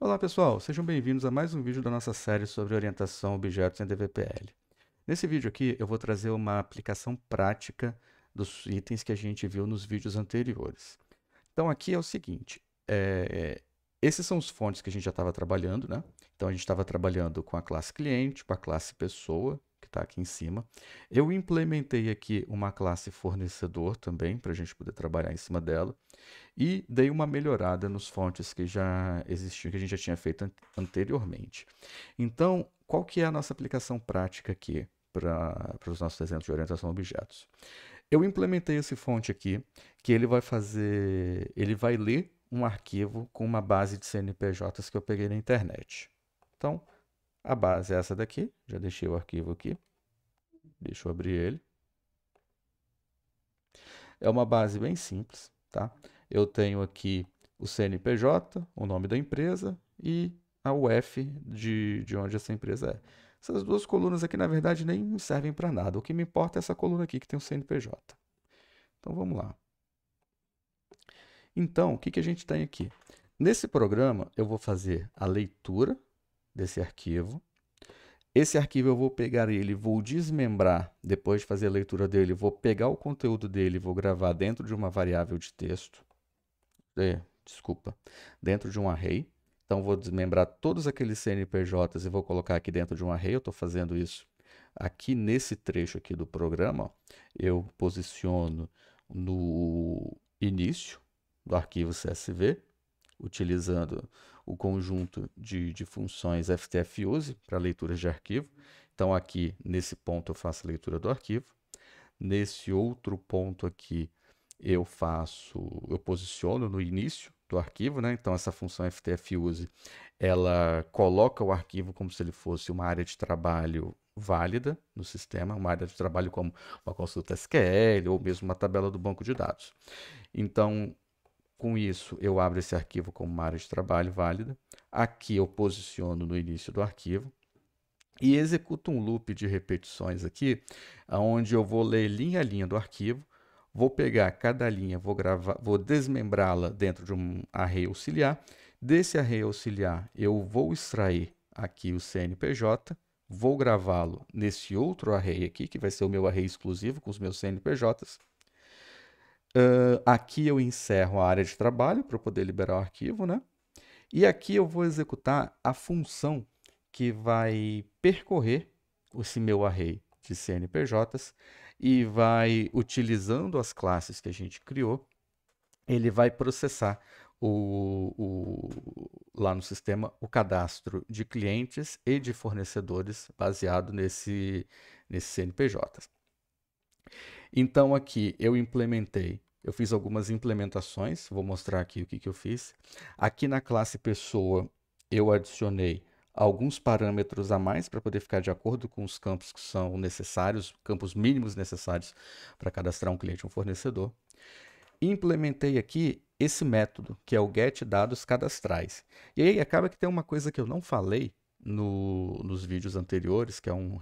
Olá pessoal, sejam bem-vindos a mais um vídeo da nossa série sobre orientação a objetos em DVPL. Nesse vídeo aqui eu vou trazer uma aplicação prática dos itens que a gente viu nos vídeos anteriores. Então aqui é o seguinte, é, é esses são os fontes que a gente já estava trabalhando, né? Então a gente estava trabalhando com a classe cliente, com a classe pessoa, que está aqui em cima. Eu implementei aqui uma classe fornecedor também, para a gente poder trabalhar em cima dela. E dei uma melhorada nos fontes que já existiam, que a gente já tinha feito anteriormente. Então, qual que é a nossa aplicação prática aqui para os nossos exemplos de orientação a objetos? Eu implementei esse fonte aqui, que ele vai fazer, ele vai ler um arquivo com uma base de CNPJs que eu peguei na internet. Então, a base é essa daqui. Já deixei o arquivo aqui. Deixa eu abrir ele. É uma base bem simples, tá? Eu tenho aqui o CNPJ, o nome da empresa e a UF de, de onde essa empresa é. Essas duas colunas aqui, na verdade, nem servem para nada. O que me importa é essa coluna aqui que tem o CNPJ. Então, vamos lá. Então, o que, que a gente tem aqui? Nesse programa, eu vou fazer a leitura desse arquivo. Esse arquivo eu vou pegar ele, vou desmembrar, depois de fazer a leitura dele, vou pegar o conteúdo dele, vou gravar dentro de uma variável de texto, é, desculpa, dentro de um array. Então vou desmembrar todos aqueles CNPJs e vou colocar aqui dentro de um array. Eu estou fazendo isso aqui nesse trecho aqui do programa. Eu posiciono no início do arquivo CSV, utilizando o conjunto de, de funções ftfuse para leitura de arquivo. Então, aqui nesse ponto eu faço a leitura do arquivo. Nesse outro ponto aqui eu faço, eu posiciono no início do arquivo, né? Então essa função ftfuse, ela coloca o arquivo como se ele fosse uma área de trabalho válida no sistema, uma área de trabalho como uma consulta SQL ou mesmo uma tabela do banco de dados. Então, com isso, eu abro esse arquivo como uma área de trabalho válida. Aqui eu posiciono no início do arquivo e executo um loop de repetições aqui, onde eu vou ler linha a linha do arquivo, vou pegar cada linha, vou gravar, vou desmembrá-la dentro de um array auxiliar. Desse array auxiliar, eu vou extrair aqui o CNPJ, vou gravá-lo nesse outro array aqui, que vai ser o meu array exclusivo com os meus CNPJs. Uh, aqui eu encerro a área de trabalho para poder liberar o arquivo, né? E aqui eu vou executar a função que vai percorrer esse meu array de CNPJs e vai, utilizando as classes que a gente criou, ele vai processar o, o, lá no sistema o cadastro de clientes e de fornecedores baseado nesse, nesse CNPJ. Então aqui eu implementei eu fiz algumas implementações, vou mostrar aqui o que, que eu fiz. Aqui na classe pessoa, eu adicionei alguns parâmetros a mais para poder ficar de acordo com os campos que são necessários, campos mínimos necessários para cadastrar um cliente ou um fornecedor. Implementei aqui esse método, que é o get dados cadastrais. E aí acaba que tem uma coisa que eu não falei no, nos vídeos anteriores, que é um,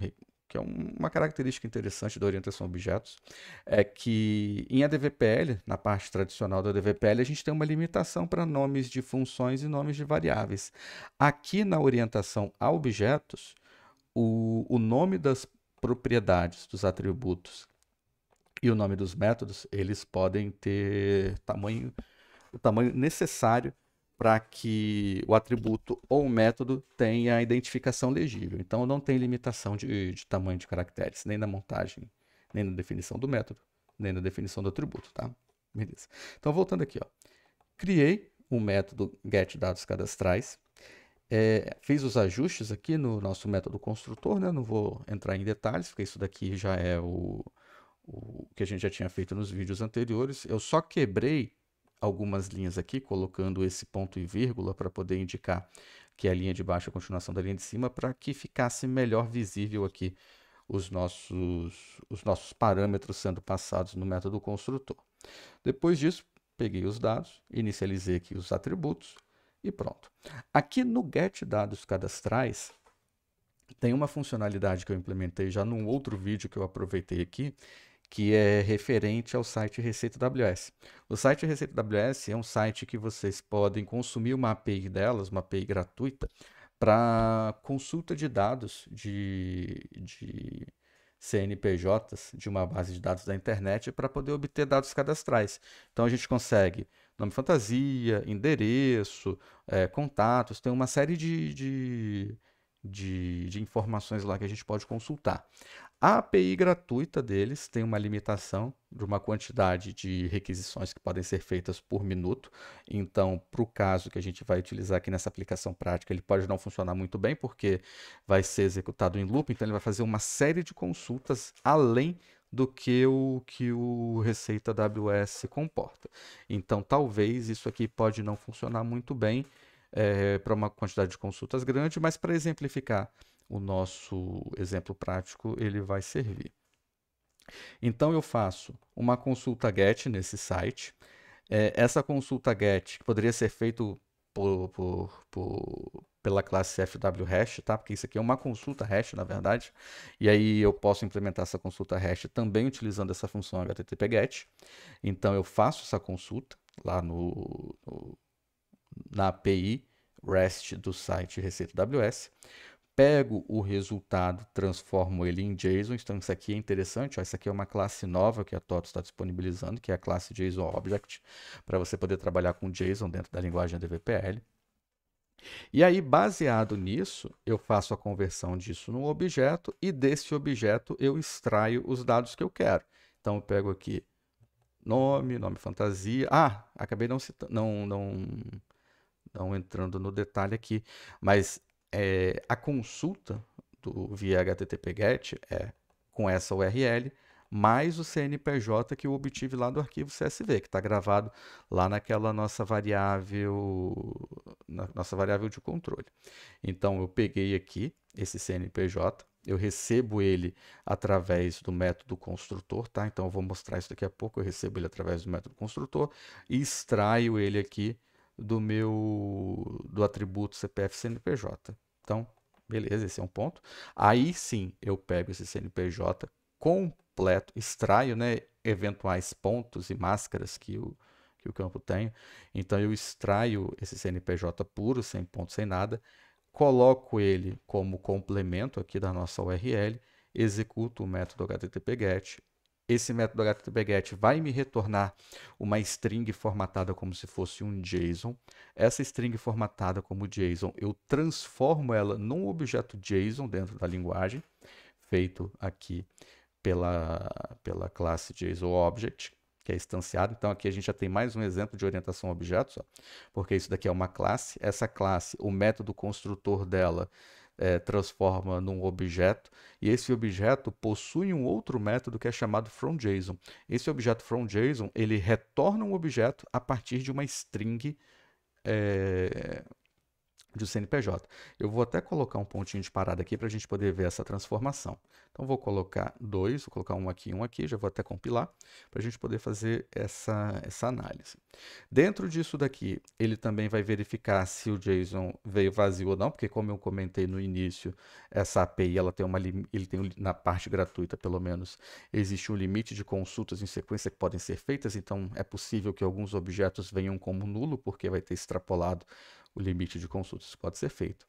que é um, uma característica interessante da orientação a objetos, é que em ADVPL, na parte tradicional da ADVPL, a gente tem uma limitação para nomes de funções e nomes de variáveis. Aqui na orientação a objetos, o, o nome das propriedades dos atributos e o nome dos métodos, eles podem ter tamanho, o tamanho necessário para que o atributo ou o método tenha a identificação legível. Então, não tem limitação de, de tamanho de caracteres, nem na montagem, nem na definição do método, nem na definição do atributo, tá? Beleza. Então, voltando aqui, ó. Criei o um método getDatosCadastrais, é, fiz os ajustes aqui no nosso método construtor, né? Não vou entrar em detalhes, porque isso daqui já é o, o que a gente já tinha feito nos vídeos anteriores. Eu só quebrei algumas linhas aqui, colocando esse ponto e vírgula para poder indicar que é a linha de baixo é a continuação da linha de cima, para que ficasse melhor visível aqui os nossos, os nossos parâmetros sendo passados no método construtor. Depois disso, peguei os dados, inicializei aqui os atributos e pronto. Aqui no get dados cadastrais, tem uma funcionalidade que eu implementei já num outro vídeo que eu aproveitei aqui, que é referente ao site Receita WS. O site Receita WS é um site que vocês podem consumir uma API delas, uma API gratuita, para consulta de dados de, de CNPJs, de uma base de dados da internet, para poder obter dados cadastrais. Então a gente consegue nome fantasia, endereço, é, contatos, tem uma série de, de, de, de informações lá que a gente pode consultar. A API gratuita deles tem uma limitação de uma quantidade de requisições que podem ser feitas por minuto. Então, para o caso que a gente vai utilizar aqui nessa aplicação prática, ele pode não funcionar muito bem, porque vai ser executado em loop, então ele vai fazer uma série de consultas além do que o que o Receita AWS comporta. Então, talvez isso aqui pode não funcionar muito bem é, para uma quantidade de consultas grande, mas para exemplificar, o nosso exemplo prático ele vai servir. Então eu faço uma consulta GET nesse site. É, essa consulta GET poderia ser feita por, por, por, pela classe FW hash, tá? Porque isso aqui é uma consulta hash, na verdade. E aí eu posso implementar essa consulta hash também utilizando essa função HTTP GET. Então eu faço essa consulta lá no, no na API REST do site Receita AWS pego o resultado, transformo ele em JSON. Então, isso aqui é interessante. Ó, isso aqui é uma classe nova que a Toto está disponibilizando, que é a classe JSON Object, para você poder trabalhar com JSON dentro da linguagem DVPL. E aí, baseado nisso, eu faço a conversão disso num objeto e desse objeto eu extraio os dados que eu quero. Então, eu pego aqui nome, nome fantasia. Ah, acabei não, cita... não, não, não entrando no detalhe aqui, mas é, a consulta do, via HTTP GET é com essa URL mais o CNPJ que eu obtive lá do arquivo CSV, que está gravado lá naquela nossa variável, na nossa variável de controle. Então eu peguei aqui esse CNPJ, eu recebo ele através do método construtor, tá? Então eu vou mostrar isso daqui a pouco, eu recebo ele através do método construtor e extraio ele aqui do meu do atributo CPF CNPJ. Então, beleza, esse é um ponto. Aí sim, eu pego esse CNPJ completo, extraio, né, eventuais pontos e máscaras que o que o campo tem. Então eu extraio esse CNPJ puro, sem ponto, sem nada, coloco ele como complemento aqui da nossa URL, executo o método http get esse método httpget vai me retornar uma string formatada como se fosse um JSON. Essa string formatada como JSON, eu transformo ela num objeto JSON dentro da linguagem, feito aqui pela, pela classe JSONObject, que é instanciado. Então aqui a gente já tem mais um exemplo de orientação a objetos, ó, porque isso daqui é uma classe. Essa classe, o método construtor dela é, transforma num objeto, e esse objeto possui um outro método que é chamado fromJSON. Esse objeto fromJSON, ele retorna um objeto a partir de uma string é, de CNPJ. Eu vou até colocar um pontinho de parada aqui para a gente poder ver essa transformação. Então, vou colocar dois, vou colocar um aqui e um aqui, já vou até compilar, para a gente poder fazer essa, essa análise. Dentro disso daqui, ele também vai verificar se o JSON veio vazio ou não, porque como eu comentei no início, essa API, ela tem uma, ele tem, na parte gratuita pelo menos, existe um limite de consultas em sequência que podem ser feitas, então é possível que alguns objetos venham como nulo, porque vai ter extrapolado o limite de consultas pode ser feito.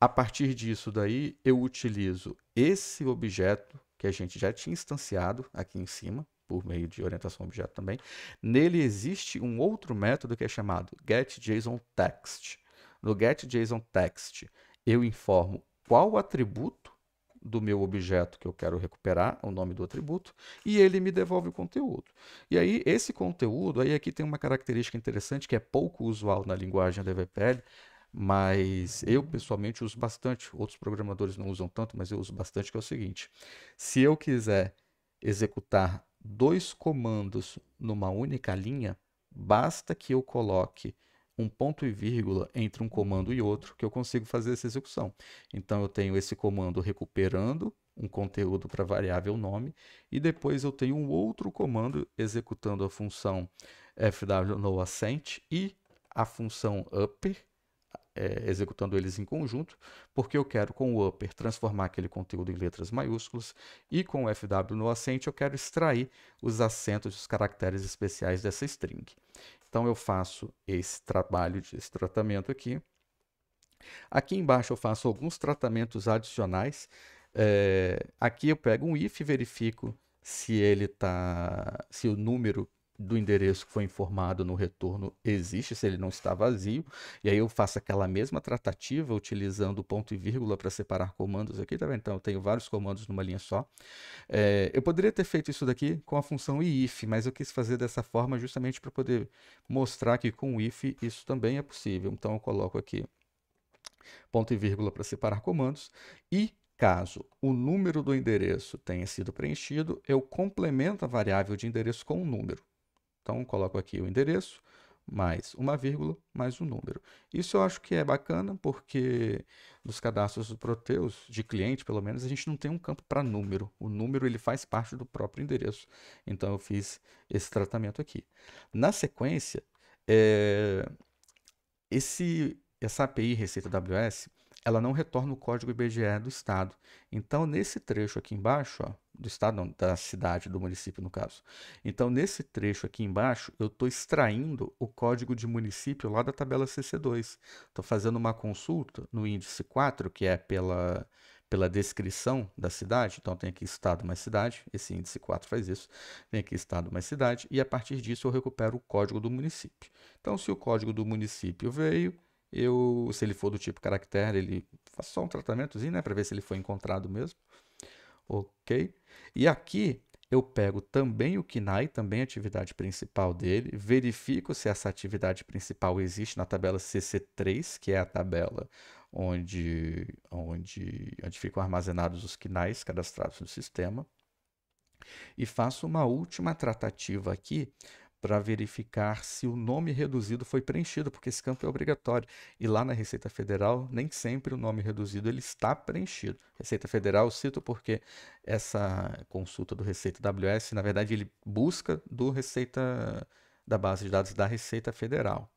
A partir disso daí, eu utilizo esse objeto que a gente já tinha instanciado aqui em cima, por meio de orientação objeto também. Nele existe um outro método que é chamado getJSOnText. No getJSOnText, eu informo qual atributo do meu objeto que eu quero recuperar, o nome do atributo, e ele me devolve o conteúdo. E aí, esse conteúdo, aí aqui tem uma característica interessante que é pouco usual na linguagem DVPL, mas eu pessoalmente uso bastante, outros programadores não usam tanto, mas eu uso bastante, que é o seguinte, se eu quiser executar dois comandos numa única linha, basta que eu coloque um ponto e vírgula entre um comando e outro que eu consigo fazer essa execução. Então eu tenho esse comando recuperando um conteúdo para a variável nome e depois eu tenho um outro comando executando a função eh, fwNoAssent e a função upper é, executando eles em conjunto, porque eu quero com o upper transformar aquele conteúdo em letras maiúsculas e com o fw no assente eu quero extrair os acentos, os caracteres especiais dessa string. Então eu faço esse trabalho, esse tratamento aqui. Aqui embaixo eu faço alguns tratamentos adicionais. É, aqui eu pego um if e verifico se ele tá, se o número do endereço que foi informado no retorno existe, se ele não está vazio, e aí eu faço aquela mesma tratativa utilizando ponto e vírgula para separar comandos aqui, tá vendo? Então eu tenho vários comandos numa linha só. É, eu poderia ter feito isso daqui com a função if, mas eu quis fazer dessa forma justamente para poder mostrar que com o if isso também é possível. Então eu coloco aqui ponto e vírgula para separar comandos e Caso o número do endereço tenha sido preenchido, eu complemento a variável de endereço com um número. Então, coloco aqui o endereço, mais uma vírgula, mais um número. Isso eu acho que é bacana, porque nos cadastros do Proteus, de cliente pelo menos, a gente não tem um campo para número. O número ele faz parte do próprio endereço. Então eu fiz esse tratamento aqui. Na sequência, é... esse, essa API Receita AWS, ela não retorna o código IBGE do estado. Então, nesse trecho aqui embaixo, ó, do estado, não, da cidade, do município, no caso. Então, nesse trecho aqui embaixo, eu estou extraindo o código de município lá da tabela CC2. Estou fazendo uma consulta no índice 4, que é pela, pela descrição da cidade. Então, tem aqui estado mais cidade, esse índice 4 faz isso. Tem aqui estado mais cidade, e a partir disso eu recupero o código do município. Então, se o código do município veio, eu, se ele for do tipo caractere, ele faz só um tratamentozinho, né, para ver se ele foi encontrado mesmo. OK? E aqui eu pego também o KINAI, também a atividade principal dele, verifico se essa atividade principal existe na tabela CC3, que é a tabela onde, onde, onde ficam armazenados os KINAIs cadastrados no sistema. E faço uma última tratativa aqui para verificar se o nome reduzido foi preenchido, porque esse campo é obrigatório. E lá na Receita Federal, nem sempre o nome reduzido ele está preenchido. Receita Federal, eu cito porque essa consulta do Receita WS, na verdade, ele busca do Receita da base de dados da Receita Federal.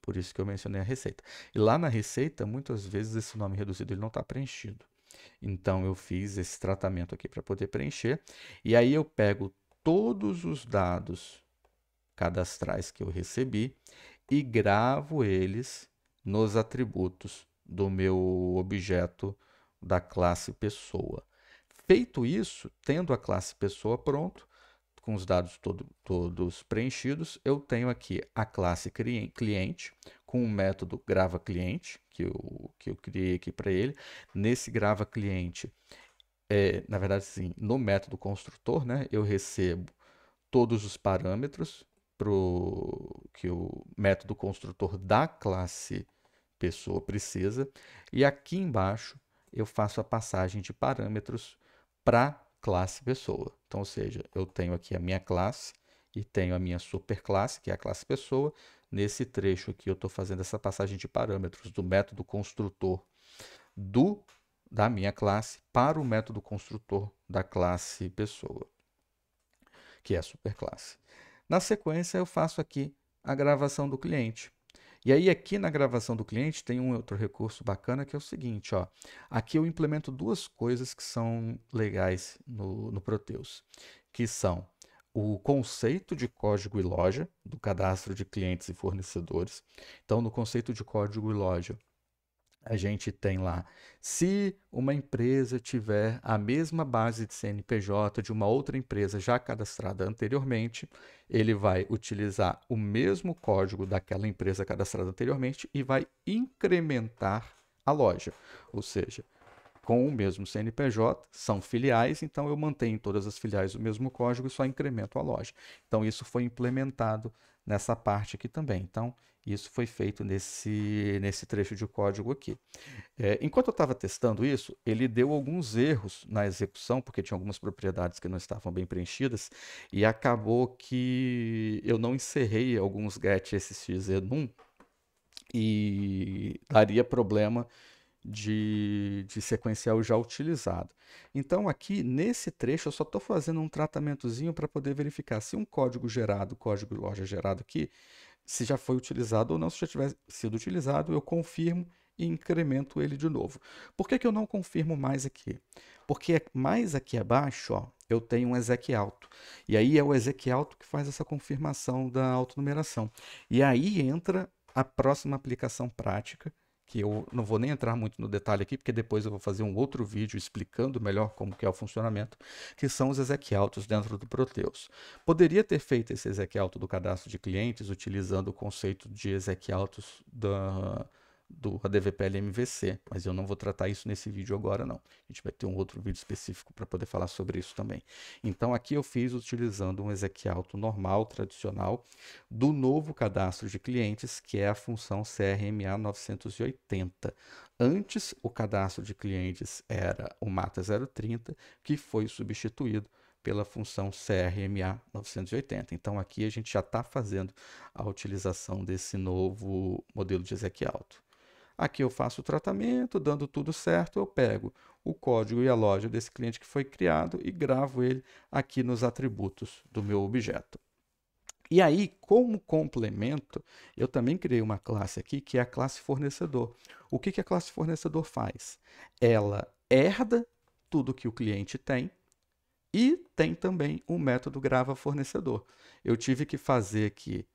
Por isso que eu mencionei a Receita. E lá na Receita, muitas vezes esse nome reduzido ele não está preenchido. Então eu fiz esse tratamento aqui para poder preencher. E aí eu pego todos os dados cadastrais que eu recebi e gravo eles nos atributos do meu objeto da classe pessoa. Feito isso, tendo a classe pessoa pronto, com os dados todo, todos preenchidos, eu tenho aqui a classe cliente com o método grava cliente que eu, que eu criei aqui para ele. Nesse grava cliente, é, na verdade, sim, no método construtor, né, eu recebo todos os parâmetros pro, que o método construtor da classe pessoa precisa. E aqui embaixo eu faço a passagem de parâmetros para classe pessoa. Então, ou seja, eu tenho aqui a minha classe e tenho a minha superclasse, que é a classe pessoa. Nesse trecho aqui eu estou fazendo essa passagem de parâmetros do método construtor do da minha classe para o método construtor da classe pessoa, que é a superclasse. Na sequência, eu faço aqui a gravação do cliente. E aí aqui na gravação do cliente tem um outro recurso bacana que é o seguinte, ó. Aqui eu implemento duas coisas que são legais no, no Proteus, que são o conceito de código e loja do cadastro de clientes e fornecedores. Então, no conceito de código e loja, a gente tem lá. Se uma empresa tiver a mesma base de CNPJ de uma outra empresa já cadastrada anteriormente, ele vai utilizar o mesmo código daquela empresa cadastrada anteriormente e vai incrementar a loja. Ou seja, com o mesmo CNPJ, são filiais, então eu mantenho em todas as filiais o mesmo código e só incremento a loja. Então isso foi implementado nessa parte aqui também. Então, isso foi feito nesse, nesse trecho de código aqui. É, enquanto eu estava testando isso, ele deu alguns erros na execução, porque tinha algumas propriedades que não estavam bem preenchidas, e acabou que eu não encerrei alguns get num e daria problema de, de sequencial já utilizado. Então, aqui nesse trecho, eu só estou fazendo um tratamentozinho para poder verificar se um código gerado, código de loja gerado aqui, se já foi utilizado ou não. Se já tiver sido utilizado, eu confirmo e incremento ele de novo. Por que, que eu não confirmo mais aqui? Porque é mais aqui abaixo, ó, eu tenho um exec alto. E aí é o exec alto que faz essa confirmação da autonumeração. E aí entra a próxima aplicação prática, que eu não vou nem entrar muito no detalhe aqui, porque depois eu vou fazer um outro vídeo explicando melhor como que é o funcionamento, que são os exequialtos dentro do Proteus. Poderia ter feito esse exequialto do cadastro de clientes utilizando o conceito de exequialtos da do ADVPL MVC, mas eu não vou tratar isso nesse vídeo agora não. A gente vai ter um outro vídeo específico para poder falar sobre isso também. Então aqui eu fiz utilizando um exec auto normal, tradicional, do novo cadastro de clientes, que é a função CRMA 980. Antes, o cadastro de clientes era o Mata 030, que foi substituído pela função CRMA 980. Então aqui a gente já está fazendo a utilização desse novo modelo de exec auto. Aqui eu faço o tratamento, dando tudo certo, eu pego o código e a loja desse cliente que foi criado e gravo ele aqui nos atributos do meu objeto. E aí, como complemento, eu também criei uma classe aqui que é a classe fornecedor. O que, que a classe fornecedor faz? Ela herda tudo que o cliente tem e tem também um método grava fornecedor. Eu tive que fazer aqui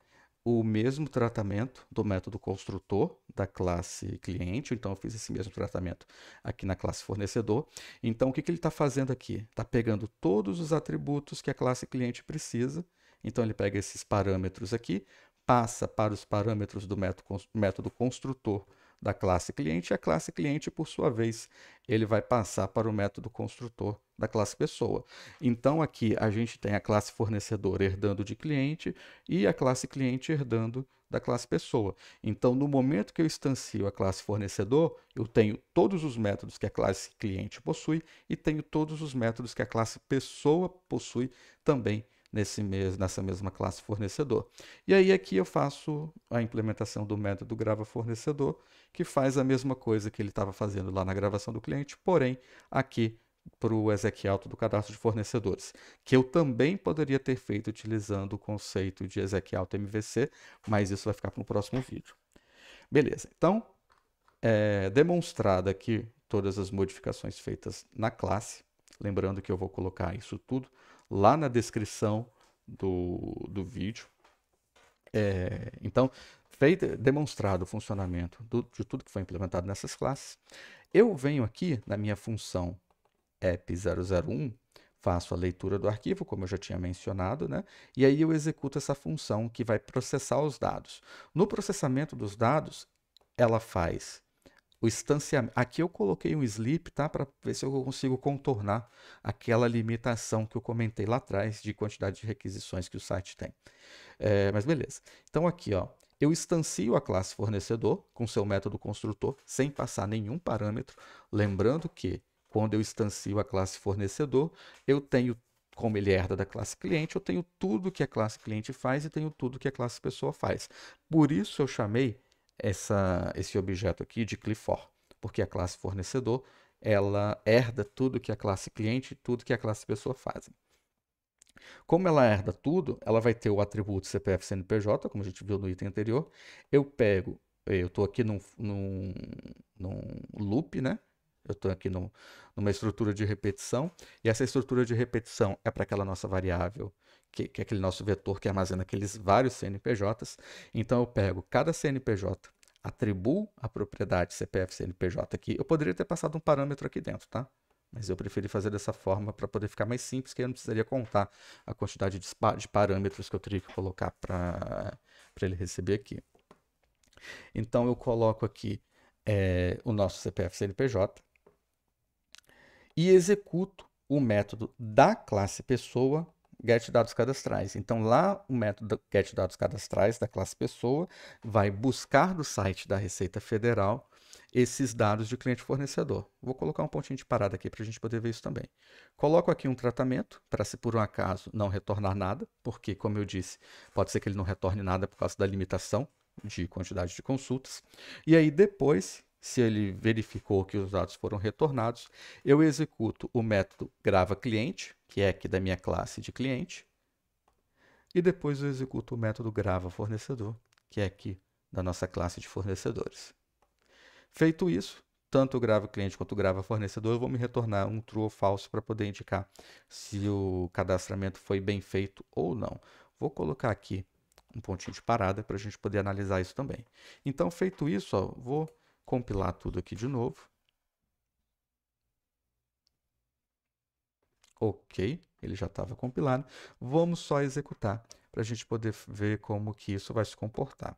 o mesmo tratamento do método construtor da classe cliente, então eu fiz esse mesmo tratamento aqui na classe fornecedor. Então o que, que ele está fazendo aqui? Está pegando todos os atributos que a classe cliente precisa, então ele pega esses parâmetros aqui, passa para os parâmetros do método construtor da classe cliente, e a classe cliente, por sua vez, ele vai passar para o método construtor da classe pessoa. Então aqui a gente tem a classe fornecedor herdando de cliente e a classe cliente herdando da classe pessoa. Então no momento que eu instancio a classe fornecedor, eu tenho todos os métodos que a classe cliente possui e tenho todos os métodos que a classe pessoa possui também nesse mes nessa mesma classe fornecedor. E aí aqui eu faço a implementação do método grava fornecedor, que faz a mesma coisa que ele estava fazendo lá na gravação do cliente, porém aqui para o Ezequiel do cadastro de fornecedores, que eu também poderia ter feito utilizando o conceito de Ezequiel MVC, mas isso vai ficar para o próximo vídeo. Beleza, então, é, demonstrada aqui todas as modificações feitas na classe, lembrando que eu vou colocar isso tudo lá na descrição do, do vídeo. É, então, feito, demonstrado o funcionamento do, de tudo que foi implementado nessas classes, eu venho aqui na minha função app001, faço a leitura do arquivo, como eu já tinha mencionado, né? e aí eu executo essa função que vai processar os dados. No processamento dos dados, ela faz o estanciamento. Aqui eu coloquei um sleep, tá? Para ver se eu consigo contornar aquela limitação que eu comentei lá atrás de quantidade de requisições que o site tem. É, mas beleza. Então aqui, ó, eu instancio a classe fornecedor com seu método construtor sem passar nenhum parâmetro. Lembrando que quando eu instancio a classe fornecedor, eu tenho como ele herda da classe cliente, eu tenho tudo que a classe cliente faz e tenho tudo que a classe pessoa faz. Por isso eu chamei essa, esse objeto aqui de Clifford, porque a classe fornecedor ela herda tudo que a classe cliente e tudo que a classe pessoa fazem. Como ela herda tudo, ela vai ter o atributo CPF CNPJ, como a gente viu no item anterior. Eu pego, eu estou aqui num, num, num loop, né? Eu estou aqui num, numa estrutura de repetição, e essa estrutura de repetição é para aquela nossa variável que, que é aquele nosso vetor que armazena aqueles vários CNPJs. Então eu pego cada CNPJ, atribuo a propriedade CPF CNPJ aqui. Eu poderia ter passado um parâmetro aqui dentro, tá? Mas eu preferi fazer dessa forma para poder ficar mais simples, que eu não precisaria contar a quantidade de, de parâmetros que eu teria que colocar para ele receber aqui. Então eu coloco aqui é, o nosso CPF CNPJ e executo o método da classe pessoa getDadosCadastrais. Então, lá o método getDadosCadastrais da classe pessoa vai buscar do site da Receita Federal esses dados de cliente fornecedor. Vou colocar um pontinho de parada aqui para a gente poder ver isso também. Coloco aqui um tratamento para se por um acaso não retornar nada, porque como eu disse, pode ser que ele não retorne nada por causa da limitação de quantidade de consultas. E aí depois, se ele verificou que os dados foram retornados, eu executo o método grava cliente que é aqui da minha classe de cliente, e depois eu executo o método grava fornecedor, que é aqui da nossa classe de fornecedores. Feito isso, tanto grava cliente quanto grava fornecedor, eu vou me retornar um true ou falso para poder indicar se o cadastramento foi bem feito ou não. Vou colocar aqui um pontinho de parada para a gente poder analisar isso também. Então, feito isso, ó, vou compilar tudo aqui de novo. Ok, ele já estava compilado. Vamos só executar para a gente poder ver como que isso vai se comportar.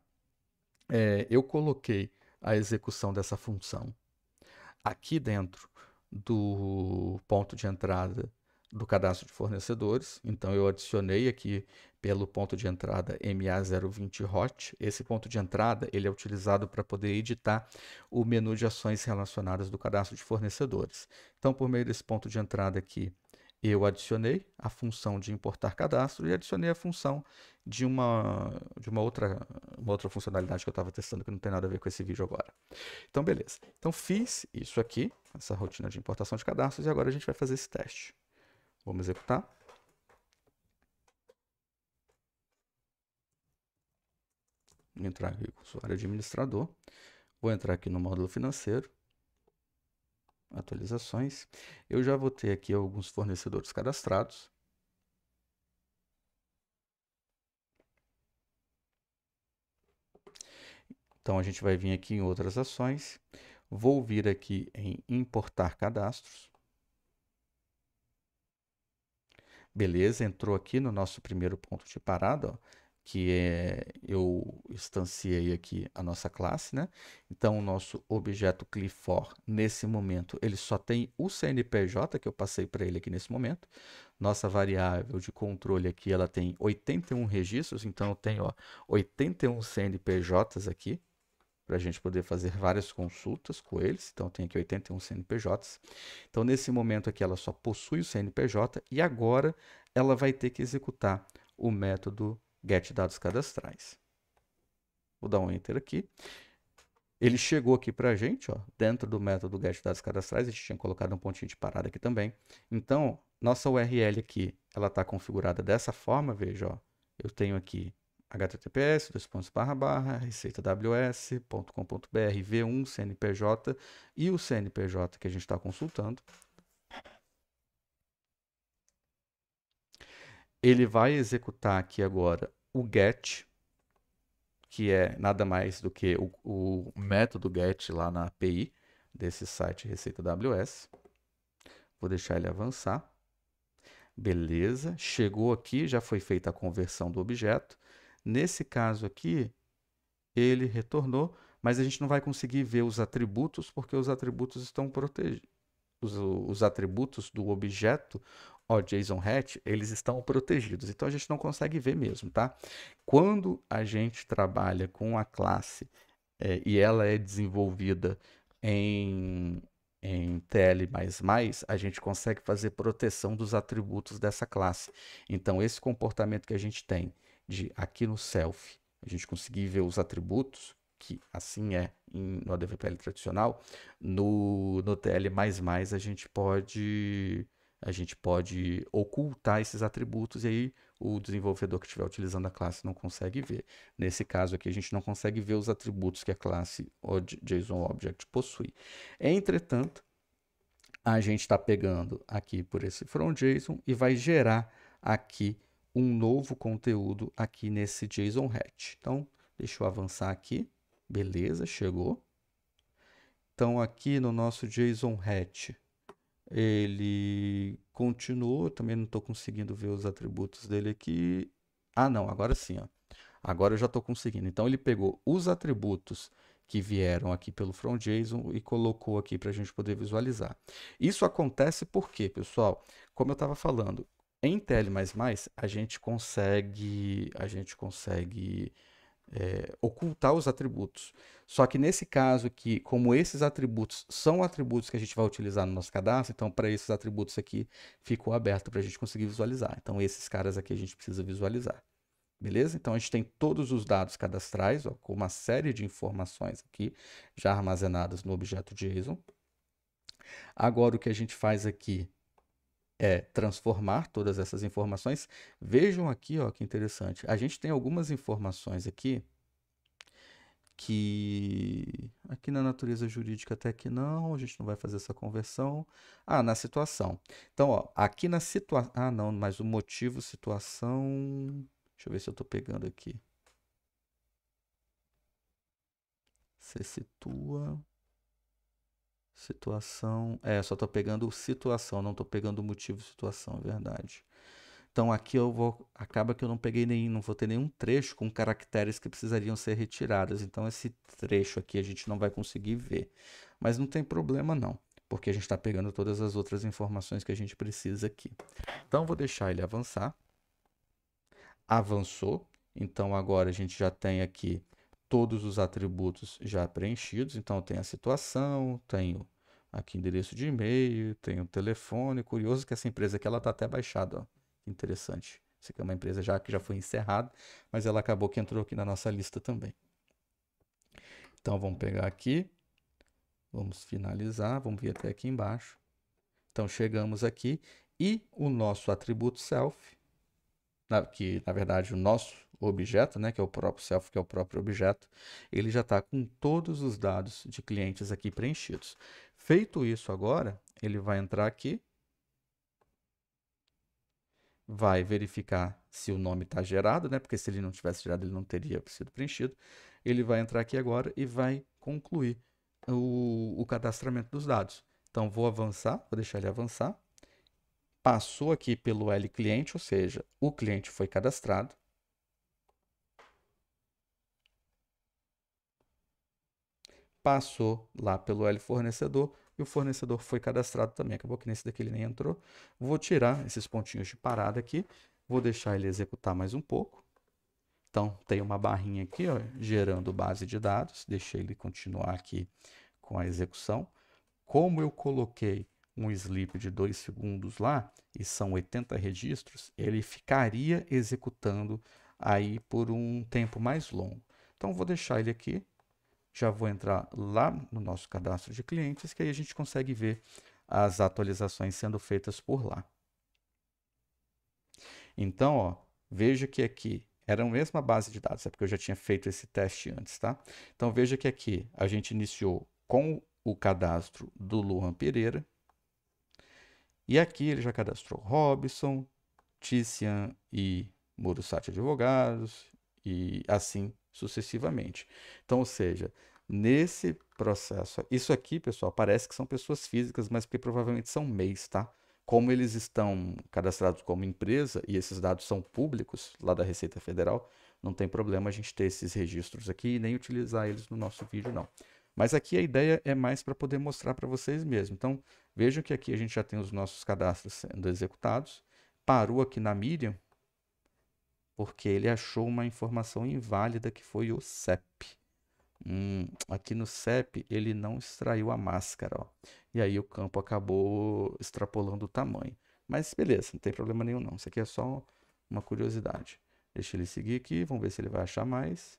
É, eu coloquei a execução dessa função aqui dentro do ponto de entrada do cadastro de fornecedores. Então, eu adicionei aqui pelo ponto de entrada MA020HOT. Esse ponto de entrada ele é utilizado para poder editar o menu de ações relacionadas do cadastro de fornecedores. Então, por meio desse ponto de entrada aqui, eu adicionei a função de importar cadastro e adicionei a função de uma, de uma, outra, uma outra funcionalidade que eu estava testando que não tem nada a ver com esse vídeo agora. Então, beleza. Então, fiz isso aqui, essa rotina de importação de cadastros, e agora a gente vai fazer esse teste. Vamos executar. Entrar aqui com o usuário administrador. Vou entrar aqui no módulo financeiro atualizações. Eu já votei aqui alguns fornecedores cadastrados. Então a gente vai vir aqui em outras ações. Vou vir aqui em importar cadastros. Beleza, entrou aqui no nosso primeiro ponto de parada. Ó que é, eu instanciei aqui a nossa classe, né? Então, o nosso objeto Clifor nesse momento, ele só tem o CNPJ, que eu passei para ele aqui nesse momento. Nossa variável de controle aqui, ela tem 81 registros, então eu tenho ó, 81 CNPJs aqui, para a gente poder fazer várias consultas com eles. Então, tem aqui 81 CNPJs. Então, nesse momento aqui, ela só possui o CNPJ e agora ela vai ter que executar o método get dados cadastrais. Vou dar um enter aqui. Ele chegou aqui para a gente, ó, dentro do método get dados cadastrais, a gente tinha colocado um pontinho de parada aqui também. Então, nossa URL aqui, ela está configurada dessa forma, veja, ó, eu tenho aqui https dois pontos barra barra receitaws.com.br v1 cnpj e o cnpj que a gente está consultando ele vai executar aqui agora o get, que é nada mais do que o, o método get lá na API desse site Receita AWS. Vou deixar ele avançar. Beleza, chegou aqui, já foi feita a conversão do objeto. Nesse caso aqui, ele retornou, mas a gente não vai conseguir ver os atributos porque os atributos estão protegidos os, os atributos do objeto JSON Hat, eles estão protegidos. Então a gente não consegue ver mesmo, tá? Quando a gente trabalha com a classe é, e ela é desenvolvida em, em TL++, a gente consegue fazer proteção dos atributos dessa classe. Então esse comportamento que a gente tem de aqui no self, a gente conseguir ver os atributos, que assim é em, no ADVPL tradicional, no, no TL++ a gente pode a gente pode ocultar esses atributos e aí o desenvolvedor que estiver utilizando a classe não consegue ver. Nesse caso aqui, a gente não consegue ver os atributos que a classe JSON Object possui. Entretanto, a gente está pegando aqui por esse from.json e vai gerar aqui um novo conteúdo aqui nesse JSON hatch. Então, deixa eu avançar aqui. Beleza, chegou. Então, aqui no nosso JSON hatch, ele continuou. Também não estou conseguindo ver os atributos dele aqui. Ah, não, agora sim. Ó. Agora eu já estou conseguindo. Então, ele pegou os atributos que vieram aqui pelo FromJSON e colocou aqui para a gente poder visualizar. Isso acontece porque, pessoal, como eu estava falando, em TL++, a gente consegue, a gente consegue é, ocultar os atributos. Só que nesse caso aqui, como esses atributos são atributos que a gente vai utilizar no nosso cadastro, então para esses atributos aqui ficou aberto para a gente conseguir visualizar. Então esses caras aqui a gente precisa visualizar. Beleza? Então a gente tem todos os dados cadastrais, ó, com uma série de informações aqui já armazenadas no objeto JSON. Agora o que a gente faz aqui é transformar todas essas informações. Vejam aqui, ó, que interessante. A gente tem algumas informações aqui que aqui na natureza jurídica até que não, a gente não vai fazer essa conversão. Ah, na situação. Então, ó, aqui na situação, ah, não, mas o motivo situação. Deixa eu ver se eu estou pegando aqui. Se situa Situação. É, só estou pegando situação, não estou pegando motivo situação, é verdade. Então aqui eu vou. Acaba que eu não peguei nenhum, não vou ter nenhum trecho com caracteres que precisariam ser retirados. Então esse trecho aqui a gente não vai conseguir ver. Mas não tem problema não, porque a gente está pegando todas as outras informações que a gente precisa aqui. Então vou deixar ele avançar. Avançou. Então agora a gente já tem aqui todos os atributos já preenchidos. Então, tem a situação, tenho aqui endereço de e-mail, tenho telefone. Curioso que essa empresa aqui está até baixada. Interessante. Isso aqui é uma empresa já que já foi encerrada, mas ela acabou que entrou aqui na nossa lista também. Então, vamos pegar aqui. Vamos finalizar, vamos vir até aqui embaixo. Então, chegamos aqui e o nosso atributo self que na verdade o nosso objeto, né, que é o próprio self, que é o próprio objeto, ele já está com todos os dados de clientes aqui preenchidos. Feito isso agora, ele vai entrar aqui, vai verificar se o nome está gerado, né, porque se ele não tivesse gerado, ele não teria sido preenchido. Ele vai entrar aqui agora e vai concluir o, o cadastramento dos dados. Então, vou avançar, vou deixar ele avançar passou aqui pelo L cliente, ou seja, o cliente foi cadastrado. Passou lá pelo L fornecedor e o fornecedor foi cadastrado também. Acabou que nesse daqui ele nem entrou. Vou tirar esses pontinhos de parada aqui. Vou deixar ele executar mais um pouco. Então, tem uma barrinha aqui, ó, gerando base de dados. Deixei ele continuar aqui com a execução. Como eu coloquei um sleep de 2 segundos lá, e são 80 registros, ele ficaria executando aí por um tempo mais longo. Então vou deixar ele aqui, já vou entrar lá no nosso cadastro de clientes, que aí a gente consegue ver as atualizações sendo feitas por lá. Então, ó, veja que aqui era a mesma base de dados, é porque eu já tinha feito esse teste antes, tá? Então veja que aqui a gente iniciou com o cadastro do Luan Pereira, e aqui ele já cadastrou Robson, Tician e Murusati Advogados e assim sucessivamente. Então, ou seja, nesse processo, isso aqui, pessoal, parece que são pessoas físicas, mas porque provavelmente são MEIs, tá? Como eles estão cadastrados como empresa e esses dados são públicos lá da Receita Federal, não tem problema a gente ter esses registros aqui e nem utilizar eles no nosso vídeo, não. Mas aqui a ideia é mais para poder mostrar para vocês mesmo. Então, vejam que aqui a gente já tem os nossos cadastros sendo executados. Parou aqui na Miriam, porque ele achou uma informação inválida que foi o CEP. Hum, aqui no CEP ele não extraiu a máscara, ó. E aí o campo acabou extrapolando o tamanho. Mas beleza, não tem problema nenhum não. Isso aqui é só uma curiosidade. Deixa ele seguir aqui, vamos ver se ele vai achar mais.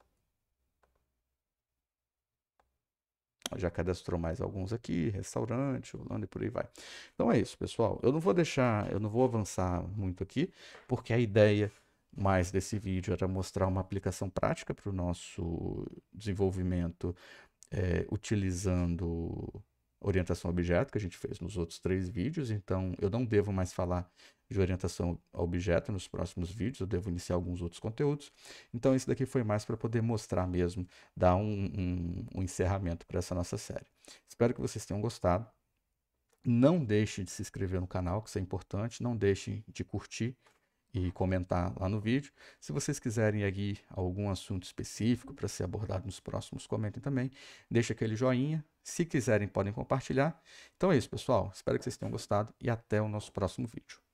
já cadastrou mais alguns aqui, restaurante, Holanda e por aí vai. Então é isso, pessoal. Eu não vou deixar, eu não vou avançar muito aqui, porque a ideia mais desse vídeo era mostrar uma aplicação prática para o nosso desenvolvimento é, utilizando orientação a objeto que a gente fez nos outros três vídeos, então eu não devo mais falar de orientação a objeto nos próximos vídeos, eu devo iniciar alguns outros conteúdos. Então isso daqui foi mais para poder mostrar mesmo, dar um, um, um encerramento para essa nossa série. Espero que vocês tenham gostado. Não deixe de se inscrever no canal, que isso é importante. Não deixe de curtir e comentar lá no vídeo. Se vocês quiserem aqui algum assunto específico para ser abordado nos próximos, comentem também. Deixa aquele joinha, se quiserem, podem compartilhar. Então é isso, pessoal. Espero que vocês tenham gostado e até o nosso próximo vídeo.